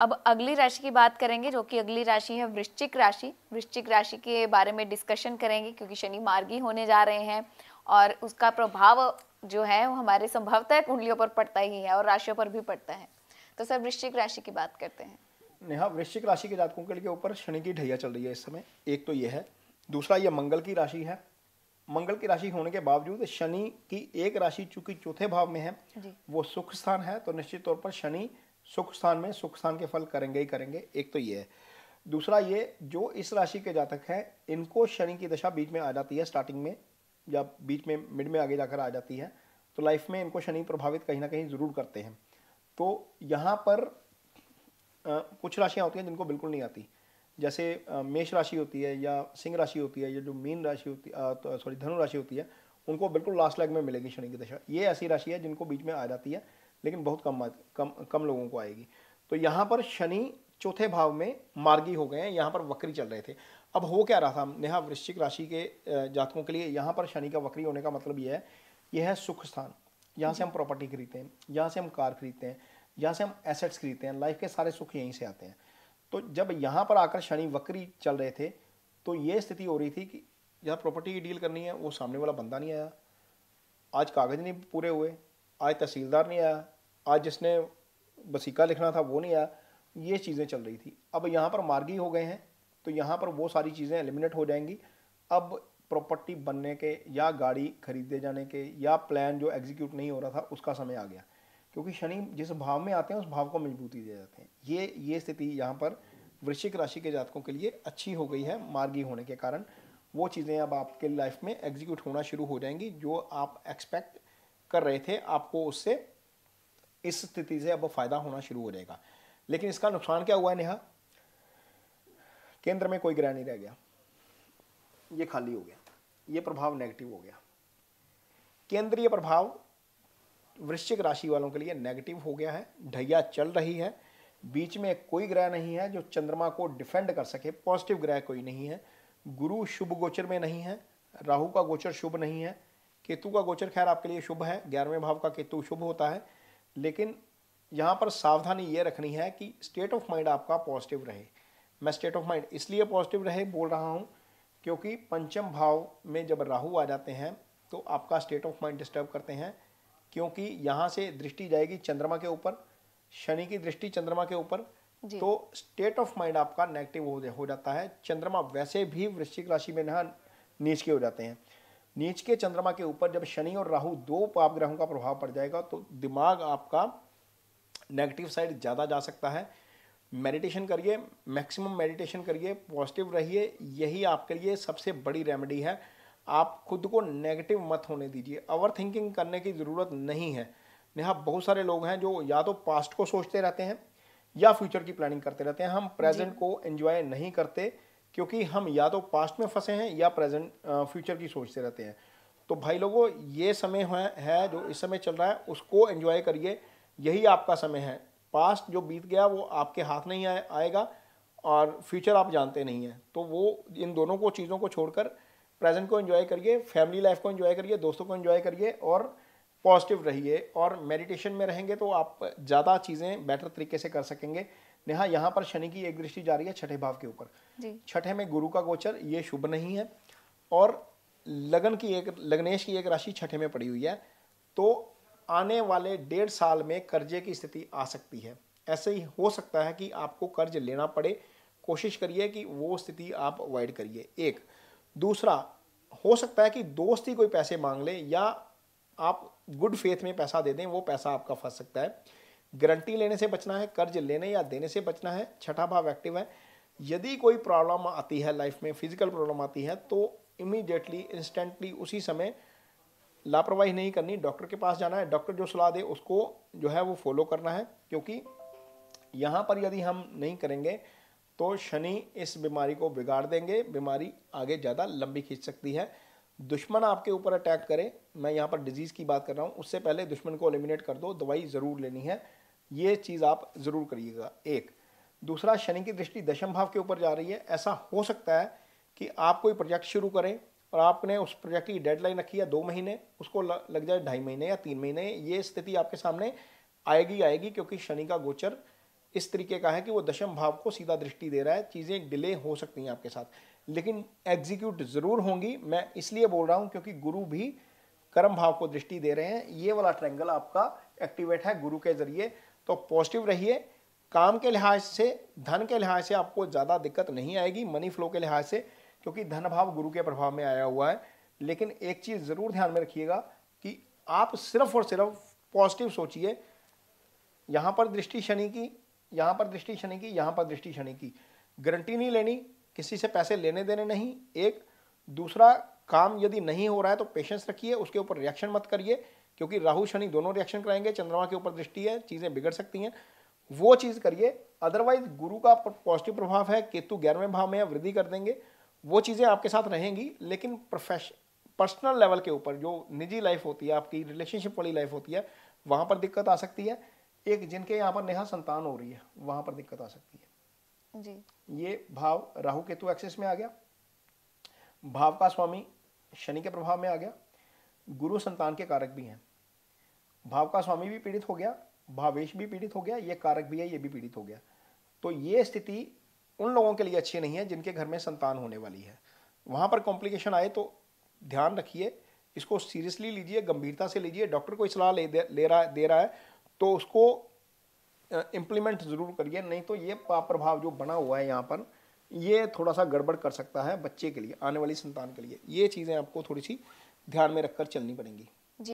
अब अगली राशि की बात करेंगे जो कि अगली राशि है वृश्चिक राशि वृश्चिक राशि के बारे में डिस्कशन करेंगे क्योंकि शनि मार्गी होने जा रहे हैं और उसका प्रभाव जो है वो हमारे संभवतः कुंडलियों पर पड़ता ही है और राशियों पर भी पड़ता है तो सर वृश्चिक राशि की बात करते हैं नेहा वृश्चिक राशि के जातकों के लिए ऊपर शनि की ढैया चल रही है इस समय एक तो यह है दूसरा यह मंगल की राशि है मंगल की राशि होने के बावजूद शनि की एक राशि चूंकि चौथे भाव में है वो सुख स्थान है तो निश्चित तौर पर शनि सुख स्थान में सुख स्थान के फल करेंगे ही करेंगे एक तो ये है दूसरा ये जो इस राशि के जातक हैं इनको शनि की दशा बीच में आ जाती है स्टार्टिंग में या बीच में मिड में आगे जाकर आ जाती है तो लाइफ में इनको शनि प्रभावित कहीं ना कहीं ज़रूर करते हैं तो यहाँ पर आ, कुछ राशियाँ होती हैं जिनको बिल्कुल नहीं आती जैसे आ, मेष राशि होती है या सिंह राशि होती है या जो मीन राशि होती सॉरी तो, धनु राशि होती है उनको बिल्कुल लास्ट लेग में मिलेगी शनि की दशा ये ऐसी राशि है जिनको बीच में आ जाती है लेकिन बहुत कम कम कम लोगों को आएगी तो यहाँ पर शनि चौथे भाव में मार्गी हो गए हैं यहाँ पर वक्री चल रहे थे अब हो क्या रहा था नेहा वृश्चिक राशि के जातकों के लिए यहाँ पर शनि का वक्री होने का मतलब यह है यह है सुख स्थान यहाँ से हम प्रॉपर्टी खरीदते हैं यहाँ से हम कार खरीदते हैं यहाँ से हम एसेट्स खरीदते हैं लाइफ के सारे सुख यहीं से आते हैं तो जब यहाँ पर आकर शनि वक्री चल रहे थे तो ये स्थिति हो रही थी कि यहाँ प्रॉपर्टी की डील करनी है वो सामने वाला बंदा नहीं आया आज कागज़ नहीं पूरे हुए आज तहसीलदार नहीं आया आज जिसने वसीका लिखना था वो नहीं आया ये चीज़ें चल रही थी अब यहाँ पर मार्गी हो गए हैं तो यहाँ पर वो सारी चीज़ें एलिमिनेट हो जाएंगी अब प्रॉपर्टी बनने के या गाड़ी खरीदे जाने के या प्लान जो एग्जीक्यूट नहीं हो रहा था उसका समय आ गया क्योंकि शनि जिस भाव में आते हैं उस भाव को मजबूती दे जाते हैं ये ये स्थिति यहाँ पर वृश्चिक राशि के जातकों के लिए अच्छी हो गई है मार्गी होने के कारण वो चीज़ें अब आपके लाइफ में एग्जीक्यूट होना शुरू हो जाएंगी जो आप एक्सपेक्ट कर रहे थे आपको उससे इस स्थिति से अब फायदा होना शुरू हो जाएगा लेकिन इसका नुकसान क्या हुआ है नेहा केंद्र में कोई ग्रह नहीं रह गया ये खाली हो गया ये प्रभाव नेगेटिव हो गया केंद्रीय प्रभाव वृश्चिक राशि वालों के लिए नेगेटिव हो गया है ढैया चल रही है बीच में कोई ग्रह नहीं है जो चंद्रमा को डिफेंड कर सके पॉजिटिव ग्रह कोई नहीं है गुरु शुभ गोचर में नहीं है राहु का गोचर शुभ नहीं है केतु का गोचर खैर आपके लिए शुभ है ग्यारहवें भाव का केतु शुभ होता है लेकिन यहाँ पर सावधानी ये रखनी है कि स्टेट ऑफ माइंड आपका पॉजिटिव रहे मैं स्टेट ऑफ माइंड इसलिए पॉजिटिव रहे बोल रहा हूँ क्योंकि पंचम भाव में जब राहु आ जाते हैं तो आपका स्टेट ऑफ माइंड डिस्टर्ब करते हैं क्योंकि यहाँ से दृष्टि जाएगी चंद्रमा के ऊपर शनि की दृष्टि चंद्रमा के ऊपर तो स्टेट ऑफ माइंड आपका नेगेटिव हो जाता है चंद्रमा वैसे भी वृश्चिक राशि में नीच के हो जाते हैं नीच के चंद्रमा के ऊपर जब शनि और राहु दो पाप ग्रहों का प्रभाव पड़ जाएगा तो दिमाग आपका नेगेटिव साइड ज़्यादा जा सकता है मेडिटेशन करिए मैक्सिमम मेडिटेशन करिए पॉजिटिव रहिए यही आपके लिए सबसे बड़ी रेमेडी है आप खुद को नेगेटिव मत होने दीजिए ओवर थिंकिंग करने की ज़रूरत नहीं है नेहा बहुत सारे लोग हैं जो या तो पास्ट को सोचते रहते हैं या फ्यूचर की प्लानिंग करते रहते हैं हम प्रेजेंट को एंजॉय नहीं करते क्योंकि हम या तो पास्ट में फंसे हैं या प्रेजेंट फ्यूचर की सोचते रहते हैं तो भाई लोगों ये समय है, है जो इस समय चल रहा है उसको एंजॉय करिए यही आपका समय है पास्ट जो बीत गया वो आपके हाथ नहीं आए, आएगा और फ्यूचर आप जानते नहीं हैं तो वो इन दोनों को चीज़ों को छोड़कर प्रेजेंट को एंजॉय करिए फैमिली लाइफ को एंजॉय करिए दोस्तों को एंजॉय करिए और पॉजिटिव रहिए और मेडिटेशन में रहेंगे तो आप ज़्यादा चीज़ें बेटर तरीके से कर सकेंगे नेहा यहाँ पर शनि की एक दृष्टि जा रही है छठे भाव के ऊपर छठे में गुरु का गोचर ये शुभ नहीं है और लगन की एक लग्नेश की एक राशि छठे में पड़ी हुई है तो आने वाले डेढ़ साल में कर्जे की स्थिति आ सकती है ऐसे ही हो सकता है कि आपको कर्ज लेना पड़े कोशिश करिए कि वो स्थिति आप अवॉइड करिए एक दूसरा हो सकता है कि दोस्त ही कोई पैसे मांग ले या आप गुड फेथ में पैसा दे दें वो पैसा आपका फंस सकता है गारंटी लेने से बचना है कर्ज लेने या देने से बचना है छठा भाव एक्टिव है यदि कोई प्रॉब्लम आती है लाइफ में फिजिकल प्रॉब्लम आती है तो इमीडिएटली इंस्टेंटली उसी समय लापरवाही नहीं करनी डॉक्टर के पास जाना है डॉक्टर जो सलाह दे उसको जो है वो फॉलो करना है क्योंकि यहाँ पर यदि हम नहीं करेंगे तो शनि इस बीमारी को बिगाड़ देंगे बीमारी आगे ज़्यादा लंबी खींच सकती है दुश्मन आपके ऊपर अटैक करे मैं यहाँ पर डिजीज़ की बात कर रहा हूँ उससे पहले दुश्मन को एलिमिनेट कर दो दवाई ज़रूर लेनी है ये चीज़ आप ज़रूर करिएगा एक दूसरा शनि की दृष्टि दशम भाव के ऊपर जा रही है ऐसा हो सकता है कि आप कोई प्रोजेक्ट शुरू करें और आपने उस प्रोजेक्ट की डेडलाइन रखी है दो महीने उसको लग जाए ढाई महीने या तीन महीने ये स्थिति आपके सामने आएगी आएगी क्योंकि शनि का गोचर इस तरीके का है कि वो दशम भाव को सीधा दृष्टि दे रहा है चीज़ें डिले हो सकती हैं आपके साथ लेकिन एग्जीक्यूट ज़रूर होंगी मैं इसलिए बोल रहा हूँ क्योंकि गुरु भी कर्म भाव को दृष्टि दे रहे हैं ये वाला ट्रैंगल आपका एक्टिवेट है गुरु के जरिए तो पॉजिटिव रहिए काम के लिहाज से धन के लिहाज से आपको ज़्यादा दिक्कत नहीं आएगी मनी फ्लो के लिहाज से क्योंकि धन भाव गुरु के प्रभाव में आया हुआ है लेकिन एक चीज़ ज़रूर ध्यान में रखिएगा कि आप सिर्फ और सिर्फ पॉजिटिव सोचिए यहाँ पर दृष्टि शनि की यहाँ पर दृष्टि शनि की यहाँ पर दृष्टि शनि की गारंटी नहीं लेनी किसी से पैसे लेने देने नहीं एक दूसरा काम यदि नहीं हो रहा है तो पेशेंस रखिए उसके ऊपर रिएक्शन मत करिए क्योंकि राहु शनि दोनों रिएक्शन कराएंगे चंद्रमा के ऊपर दृष्टि है चीज़ें बिगड़ सकती हैं वो चीज़ करिए अदरवाइज गुरु का पॉजिटिव प्रभाव है केतु ग्यारहवें भाव में वृद्धि कर देंगे वो चीज़ें आपके साथ रहेंगी लेकिन प्रोफेश पर्सनल लेवल के ऊपर जो निजी लाइफ होती है आपकी रिलेशनशिप वाली लाइफ होती है वहाँ पर दिक्कत आ सकती है एक जिनके यहाँ पर नेहा संतान हो रही है वहाँ पर दिक्कत आ सकती है जी ये भाव राहु केतु एक्सेस में आ गया भाव का स्वामी शनि के प्रभाव में आ गया गुरु संतान के कारक भी हैं भाव का स्वामी भी पीड़ित हो गया भावेश भी पीड़ित हो गया ये कारक भी है ये भी पीड़ित हो गया तो ये स्थिति उन लोगों के लिए अच्छी नहीं है जिनके घर में संतान होने वाली है वहाँ पर कॉम्प्लिकेशन आए तो ध्यान रखिए इसको सीरियसली लीजिए गंभीरता से लीजिए डॉक्टर को सलाह ले दे, ले रहा दे रहा है तो उसको इम्प्लीमेंट ज़रूर करिए नहीं तो ये प्रभाव जो बना हुआ है यहाँ पर ये थोड़ा सा गड़बड़ कर सकता है बच्चे के लिए आने वाली संतान के लिए ये चीज़ें आपको थोड़ी सी ध्यान में रखकर चलनी पड़ेंगी